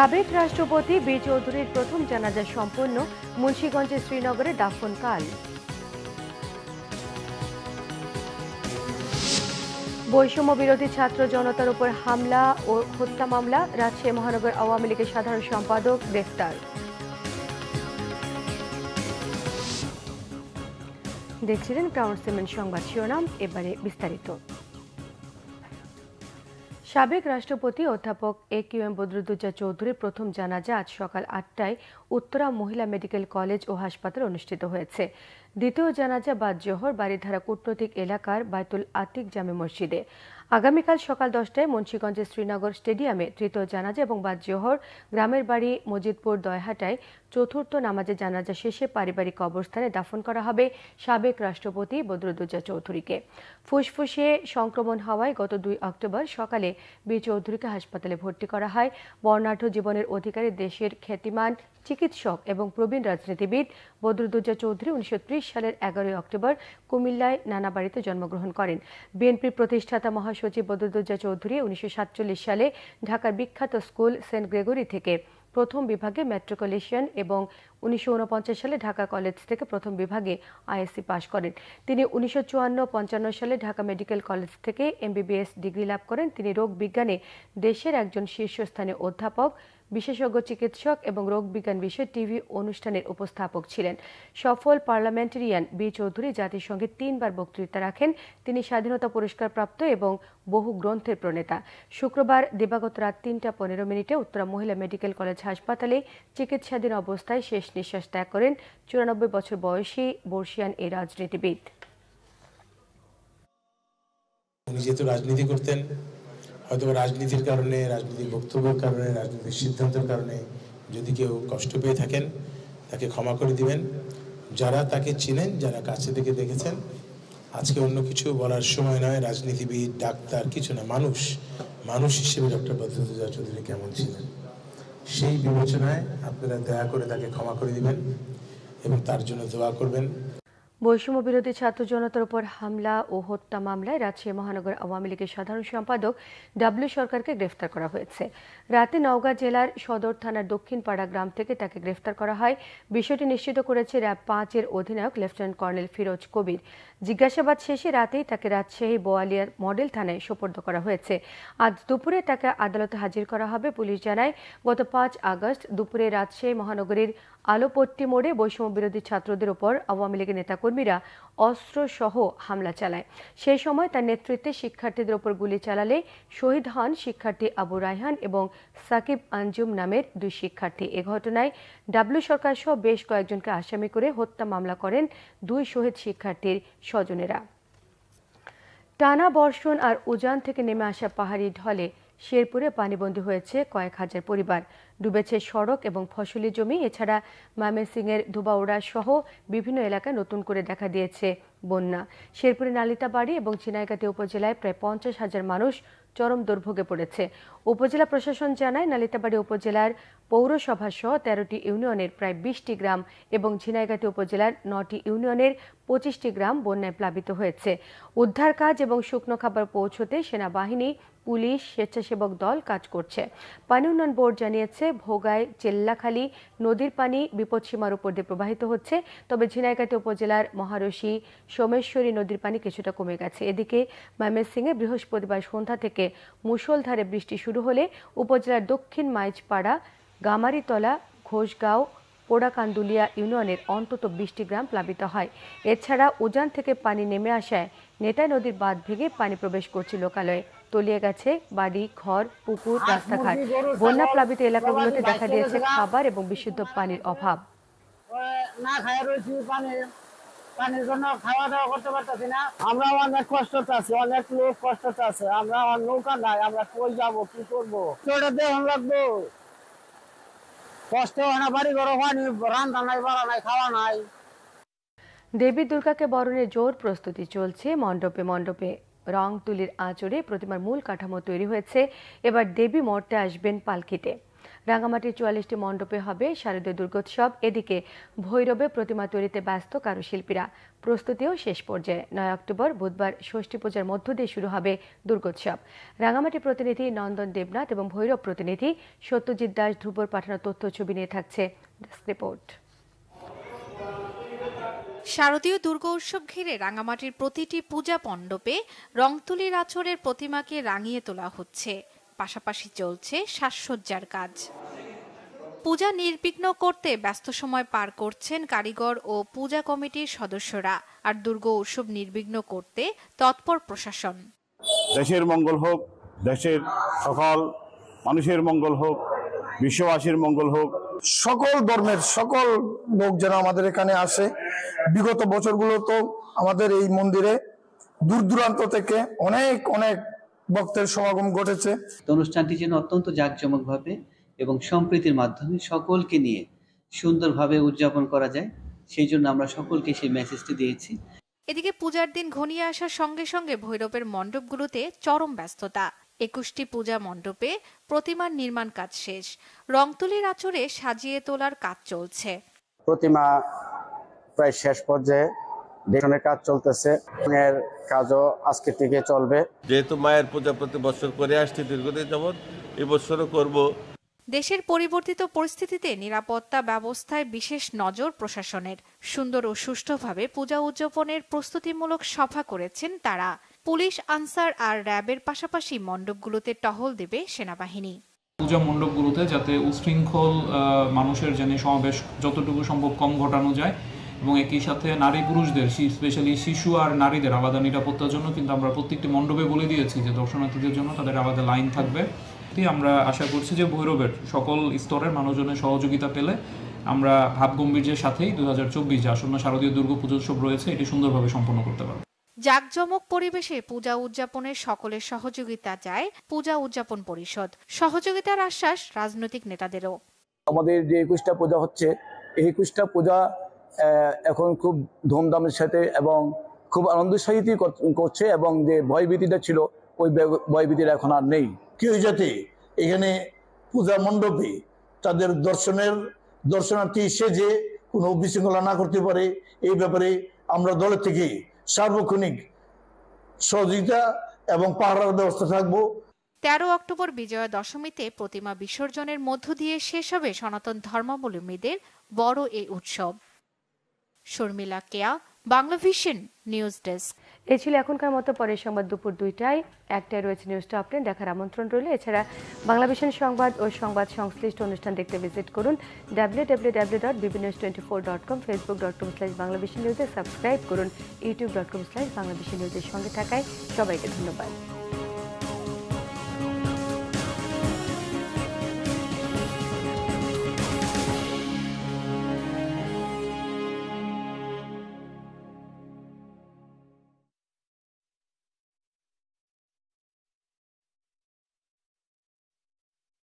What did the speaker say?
সাবেক রাষ্ট্রপতি বীর চৌধুরীর প্রথম জানাজা সম্পন্ন মুন্সীগঞ্জের শ্রীনগরে দাফন কাল বৈষম্য বিরোধী ছাত্র জনতার উপর হামলা ও হত্যা মামলা রাজশাহী মহানগর আওয়ামী লীগের সাধারণ সম্পাদক গ্রেফতার দেখছিলেন ক্রাউন সিমেন্ট সংবাদ শিরোনাম এবারে বিস্তারিত সাবেক রাষ্ট্রপতি অধ্যাপক এ কিউ এম বদরুদ্দোজা চৌধুরীর প্রথম জানাজা আজ সকাল আটটায় উত্তরা মহিলা মেডিকেল কলেজ ও হাসপাতালে অনুষ্ঠিত হয়েছে দ্বিতীয় জানাজা বাদ জোহর বাড়িধারা কূটনৈতিক এলাকার বায়তুল আতিক জামে মসজিদে আগামীকাল সকাল দশটায় মুন্সীগঞ্জের শ্রীনগর স্টেডিয়ামে তৃতীয় জানাজা এবং বাদ জোহর গ্রামের বাড়ি মজিদপুর দয়হাটায় চতুর্থ নামাজে জানাজা শেষে পারিবারিক অবস্থানে দাফন করা হবে সাবেক রাষ্ট্রপতি বদরুদ্দোজা চৌধুরীকে ফুসফুসে সংক্রমণ হওয়ায় গত দুই অক্টোবর সকালে বি চৌধুরীকে হাসপাতালে ভর্তি করা হয় বর্ণাঢ্য জীবনের অধিকারী দেশের খ্যাতিমান চিকিৎসক এবং প্রবীণ রাজনীতিবিদ বদরুদ্দোজা চৌধুরী উনিশশো সালের এগারোই অক্টোবর কুমিল্লায় নানা বাড়িতে জন্মগ্রহণ করেন বিএনপি প্রতিষ্ঠাতা মহাশয় সচিব বদরুজ্জা চৌধুরী উনিশশো সালে ঢাকার বিখ্যাত স্কুল সেন্ট গ্রেগরি থেকে প্রথম বিভাগে ম্যাট্রিকুলেশন এবং উনিশশো সালে ঢাকা কলেজ থেকে প্রথম বিভাগে আইএসসি পাশ করেন তিনি উনিশশো সালে ঢাকা মেডিকেল কলেজ থেকে এমবিবিএস ডিগ্রি লাভ করেন তিনি রোগ বিজ্ঞানে দেশের একজন শীর্ষস্থানীয় অধ্যাপক বিশেষজ্ঞ চিকিৎসক এবং রোগ বিজ্ঞান বিষয়ে টিভি অনুষ্ঠানের উপস্থাপক ছিলেন সফল পার্লামেন্টারিয়ান বি চৌধুরী জাতির সঙ্গে তিনবার বক্তৃতা রাখেন তিনি স্বাধীনতা পুরস্কার প্রাপ্ত এবং বহু গ্রন্থের প্রণেতা শুক্রবার দিবাগত রাত তিনটা পনেরো মিনিটে উত্তরা মহিলা মেডিকেল কলেজ হাসপাতালে চিকিৎসাধীন অবস্থায় শেষ নিঃশ্বাস ত্যাগ করেন চুরানব্বই বছর বয়সী বর্ষিয়ান এই রাজনীতিবিদ যেহেতু রাজনীতি করতেন হয়তো রাজনীতির কারণে রাজনৈতিক বক্তব্যের কারণে রাজনৈতিক সিদ্ধান্তের কারণে যদি কেউ কষ্ট পেয়ে থাকেন তাকে ক্ষমা করে দিবেন যারা তাকে চিনেন যারা কাছে থেকে দেখেছেন আজকে অন্য কিছু বলার সময় নয় রাজনীতিবিদ ডাক্তার কিছু না মানুষ মানুষ হিসেবে ডক্টর ভদ্রতা চৌধুরী কেমন ছিলেন সেই বিবেচনায় আপনারা দয়া করে তাকে ক্ষমা করে দিবেন এবং তার জন্য দোয়া করবেন বৈষম্য বিরোধী ছাত্র জনতার উপর হামলা ও হত্যা মামলায় রাজশাহী মহানগর আওয়ামী লীগের সাধারণ সম্পাদক ডাব্লিউ সরকারকে গ্রেফতার করা হয়েছে রাতে নওগাঁ জেলার সদর থানার দক্ষিণপাড়া গ্রাম থেকে তাকে গ্রেফতার করা হয় বিষয়টি নিশ্চিত করেছে র্যাব পাঁচের অধিনায়ক লেফটেন্যান্ট কর্নেল ফিরোজ কবির জিজ্ঞাসাবাদ শেষে রাতেই তাকে রাজশাহী বোয়ালিয়ার মডেল থানায় সোপর্দ করা হয়েছে আজ দুপুরে তাকে আদালতে হাজির করা হবে পুলিশ জানায় গত পাঁচ আগস্ট দুপুরে রাজশাহী মহানগরীর আলোপট্টি মোড়ে বৈষম্য বিরোধী ছাত্রদের উপর আওয়ামী লীগের নেতাকর্মীরা অস্ত্রসহ হামলা চালায় সেই সময় তার নেতৃত্বে শিক্ষার্থীদের উপর গুলি চালালে শহীদ হন শিক্ষার্থী আবু রায়হান এবং সাকিব আঞ্জুম নামের দুই শিক্ষার্থী এ ঘটনায় ডাব্লিউ সরকার সহ বেশ কয়েকজনকে আসামি করে হত্যা মামলা করেন দুই শহীদ শিক্ষার্থীর স্বজনেরা টানা বর্ষণ আর উজান থেকে নেমে আসা পাহাড়ি ঢলে শেরপুরে পানিবন্দী হয়েছে কয়েক হাজার পরিবার ডুবেছে সড়ক এবং ফসলি জমি এছাড়া এর ধুবাউড়া সহ বিভিন্ন এলাকায় নতুন করে দেখা দিয়েছে বন্যা শেরপুরের নালিতাবাড়ি এবং ঝিনাইগাতি উপজেলায় প্রায় পঞ্চাশ হাজার মানুষ চরম দুর্ভোগে পড়েছে উপজেলা প্রশাসন জানায় নালিতাবাড়ি উপজেলার পৌরসভা সহ তেরোটি ইউনিয়নের প্রায় বিশটি গ্রাম এবং ঝিনাইগাতি উপজেলার নটি ইউনিয়নের পঁচিশটি গ্রাম বন্যায় প্লাবিত হয়েছে উদ্ধার কাজ এবং শুকনো খাবার পৌঁছতে সেনাবাহিনী পুলিশ স্বেচ্ছাসেবক দল কাজ করছে পানি উন্নয়ন বোর্ড জানিয়েছে ভোগায় চেল্লাখালী নদীর পানি বিপদসীমার উপর দিয়ে প্রবাহিত হচ্ছে তবে ঝিনাইকাতি উপজেলার মহারষি সোমেশ্বরী নদীর পানি কিছুটা কমে গেছে এদিকে ময়মনসিংহে বৃহস্পতিবার সন্ধ্যা থেকে মুষলধারে বৃষ্টি শুরু হলে উপজেলার দক্ষিণ মাইজপাড়া গামারিতলা ঘোষগাঁও পোড়াকান্দুলিয়া ইউনিয়নের অন্তত বিশটি গ্রাম প্লাবিত হয় এছাড়া উজান থেকে পানি নেমে আসায় নেতায় নদীর বাঁধ ভেঙে পানি প্রবেশ করছে লোকালয়ে তলিয়ে গেছে বাড়ি ঘর পুকুর রাস্তাঘাট বন্যা প্লাবিত এলাকাগুলোতে দেখা দিয়েছে খাবার এবং বিশুদ্ধ পানির অভাব না খায় পানির জন্য খাওয়া দাওয়া করতে অনেক অনেক আছে আমরা নৌকা নাই আমরা কই কি কষ্ট নাই খাওয়া নাই দেবী দুর্গাকে বরণের জোর প্রস্তুতি চলছে মণ্ডপে মণ্ডপে রং তুলির আঁচড়ে প্রতিমার মূল কাঠামো তৈরি হয়েছে এবার দেবী মর্তে আসবেন পালকিতে রাঙামাটির চুয়াল্লিশটি মণ্ডপে হবে শারদীয় দুর্গোৎসব এদিকে ভৈরবে প্রতিমা তৈরিতে ব্যস্ত কারুশিল্পীরা প্রস্তুতিও শেষ পর্যায়ে নয় অক্টোবর বুধবার ষষ্ঠী পূজার মধ্য দিয়ে শুরু হবে দুর্গোৎসব রাঙামাটি প্রতিনিধি নন্দন দেবনাথ এবং ভৈরব প্রতিনিধি সত্যজিৎ দাস ধ্রুবর পাঠানো তথ্য ছবি নিয়ে থাকছে রিপোর্ট শারদীয় দুর্গোৎসব ঘিরে রাঙামাটির প্রতিটি পূজা পণ্ডপে রংতুলির আচরের প্রতিমাকে রাঙিয়ে তোলা হচ্ছে পাশাপাশি চলছে সাজসজ্জার কাজ পূজা নির্বিঘ্ন করতে ব্যস্ত সময় পার করছেন কারিগর ও পূজা কমিটির সদস্যরা আর দুর্গ উৎসব নির্বিঘ্ন করতে তৎপর প্রশাসন দেশের মঙ্গল হোক দেশের সকল মানুষের মঙ্গল হোক বিশ্ববাসীর মঙ্গল হোক সকল ধর্মের সকল লোক যেন আমাদের এখানে আসে বিগত বছরগুলো তো আমাদের এই মন্দিরে দূর দূরান্ত থেকে অনেক অনেক ভক্তের সমাগম ঘটেছে অনুষ্ঠানটি যেন অত্যন্ত জাঁকজমক ভাবে এবং সম্প্রীতির মাধ্যমে সকলকে নিয়ে সুন্দরভাবে উদযাপন করা যায় সেই জন্য আমরা সকলকে সেই মেসেজটি দিয়েছি এদিকে পূজার দিন ঘনিয়ে আসার সঙ্গে সঙ্গে ভৈরবের মণ্ডপগুলোতে চরম ব্যস্ততা একুশটি পূজা মণ্ডপে প্রতিমার নির্মাণ কাজ শেষ রংতুলির আচরে সাজিয়ে তোলার কাজ চলছে প্রতিমা প্রায় শেষ পর্যায়ে ডেকনের কাজ চলতেছে কাজও আজকে থেকে চলবে যেহেতু মায়ের পূজা প্রতি বছর করে দীর্ঘদিন যাবৎ এবছরও করব দেশের পরিবর্তিত পরিস্থিতিতে নিরাপত্তা ব্যবস্থায় বিশেষ নজর প্রশাসনের সুন্দর ও সুষ্ঠুভাবে পূজা উদযাপনের প্রস্তুতিমূলক সভা করেছেন তারা পুলিশ আনসার আর র্যাবের পাশাপাশি মণ্ডপগুলোতে টহল দেবে সেনাবাহিনী পূজা মণ্ডপগুলোতে যাতে উশৃঙ্খল মানুষের যেন সমাবেশ যতটুকু সম্ভব কম ঘটানো যায় এবং একই সাথে নারী পুরুষদের স্পেশালি শিশু আর নারীদের আলাদা নিরাপত্তার জন্য কিন্তু আমরা প্রত্যেকটি মণ্ডপে বলে দিয়েছি যে দর্শনার্থীদের জন্য তাদের আলাদা লাইন থাকবে আমরা আশা করছি যে ভৈরবের সকল স্তরের মানুষজনের সহযোগিতা পেলে আমরা ভাবগম্ভীর্যের সাথেই দু হাজার চব্বিশ যে আসন্ন শারদীয় দুর্গা পুজোৎসব রয়েছে এটি সুন্দরভাবে সম্পন্ন করতে পারব জাকজমক পরিবেশে পূজা উদযাপনের সকলের সহযোগিতা চায় পূজা উদযাপন পরিষদ সহযোগিতার আশ্বাস রাজনৈতিক নেতাদেরও আমাদের যে একুশটা পূজা হচ্ছে এই একুশটা পূজা এখন খুব ধুমধামের সাথে এবং খুব আনন্দসাহিত সহিতই করছে এবং যে ভয়ভীতিটা ছিল ওই ভয়ভীতিটা এখন আর নেই কেউ যাতে এখানে পূজা মণ্ডপে তাদের দর্শনের দর্শনার্থী সে যে কোনো বিশৃঙ্খলা না করতে পারে এই ব্যাপারে আমরা দলের থেকে সার্বক্ষণিক সহযোগিতা এবং পাহারার ব্যবস্থা থাকবো তেরো অক্টোবর বিজয়া দশমীতে প্রতিমা বিসর্জনের মধ্য দিয়ে শেষ হবে সনাতন ধর্মাবলম্বীদের বড় এই উৎসব Sharmila Keya Bangla Vision news desk এ ছিল এখনকার মতো পরের সংবাদ দুপুর দুইটায় একটায় রয়েছে নিউজ টপ দেখার আমন্ত্রণ রইল এছাড়া বাংলা ভিশন সংবাদ ও সংবাদ সংশ্লিষ্ট অনুষ্ঠান দেখতে ভিজিট করুন ডাব্লিউ ডাব্লিউ ডাব্লিউ ডট বিভিন্ন twenty four dot com Facebook dot com slash Bangla Vision নিউজে সাবস্ক্রাইব করুন YouTube dot com slash Bangla Vision নিউজের সঙ্গে থাকায় সবাইকে ধন্যবাদ